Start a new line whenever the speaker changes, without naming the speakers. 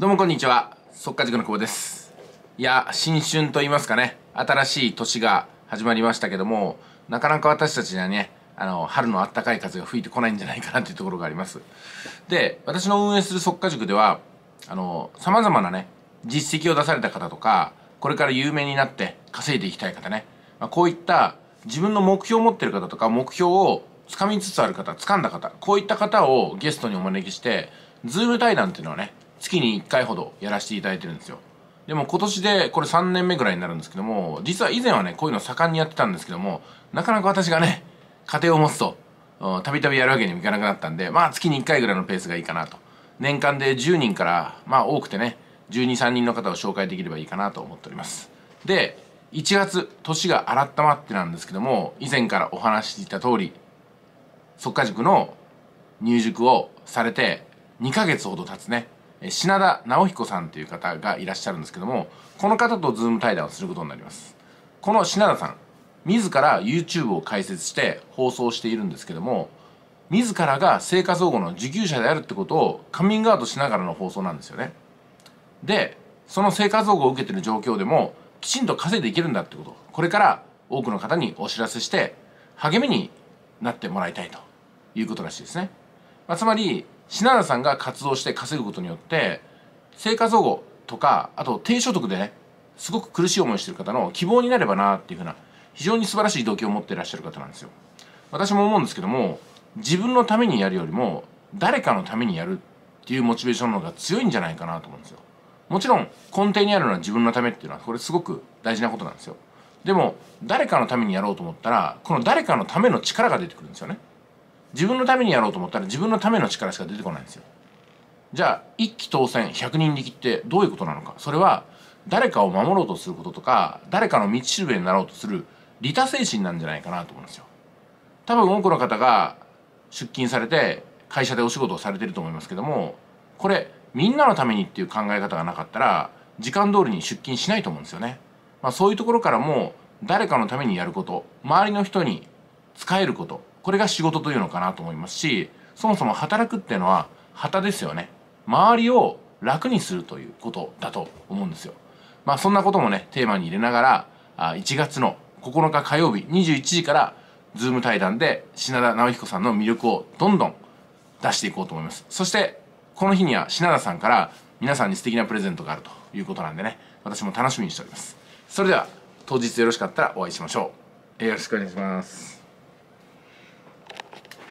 どうもこんにちは速稼塾の久保ですいや新春と言いますかね新しい年が始まりましたけどもなかなか私たちにはねあの春の暖かい風が吹いてこないんじゃないかなというところがありますで私の運営する速稼塾ではあの様々なね実績を出された方とかこれから有名になって稼いでいきたい方ね、まあ、こういった自分の目標を持ってる方とか目標をつかみつつある方掴んだ方こういった方をゲストにお招きしてズーム対談っていうのはね月に1回ほどやらせていただいてるんですよでも今年でこれ3年目ぐらいになるんですけども実は以前はねこういうの盛んにやってたんですけどもなかなか私がね家庭を持つとたびたびやるわけにもいかなくなったんでまあ月に1回ぐらいのペースがいいかなと年間で10人からまあ多くてね123人の方を紹介できればいいかなと思っておりますで1月年が改まってなんですけども以前からお話ししていた通り速稼塾の入塾をされて2ヶ月ほど経つね品田直彦さんという方がいらっしゃるんですけどもこの方とズーム対談をすることになりますこの品田さん自ら YouTube を開設して放送しているんですけども自らが生活保護の受給者であるってことをカミングアウトしながらの放送なんですよねでその生活保護を受けている状況でもきちんと稼いでいけるんだってことこれから多くの方にお知らせして励みになってもらいたいということらしいですね、まあ、つまり篠原さんが活動して稼ぐことによって生活保護とかあと低所得でねすごく苦しい思いしてる方の希望になればなっていうふうな非常に素晴らしい動機を持ってらっしゃる方なんですよ私も思うんですけども自分のためにやるよりも誰かのためにやるっていうモチベーションの方が強いんじゃないかなと思うんですよもちろん根底にあるのは自分のためっていうのはこれすごく大事なことなんですよでも誰かのためにやろうと思ったらこの誰かのための力が出てくるんですよね自分のためにやろうと思ったら自分のための力しか出てこないんですよじゃあ一期当選百人力ってどういうことなのかそれは誰かを守ろうとすることとか誰かの道しるべになろうとする利他精神なんじゃないかなと思うんですよ多分多くの方が出勤されて会社でお仕事をされてると思いますけどもこれみんなのためにっていう考え方がなかったら時間通りに出勤しないと思うんですよね、まあ、そういうところからも誰かのためにやること周りの人に使えることこれが仕事というのかなと思いますしそもそも働くっていうのは旗ですよね周りを楽にするということだと思うんですよまあそんなこともねテーマに入れながらあ1月の9日火曜日21時からズーム対談で品田直彦さんの魅力をどんどん出していこうと思いますそしてこの日には品田さんから皆さんに素敵なプレゼントがあるということなんでね私も楽しみにしておりますそれでは当日よろしかったらお会いしましょうよろしくお願いします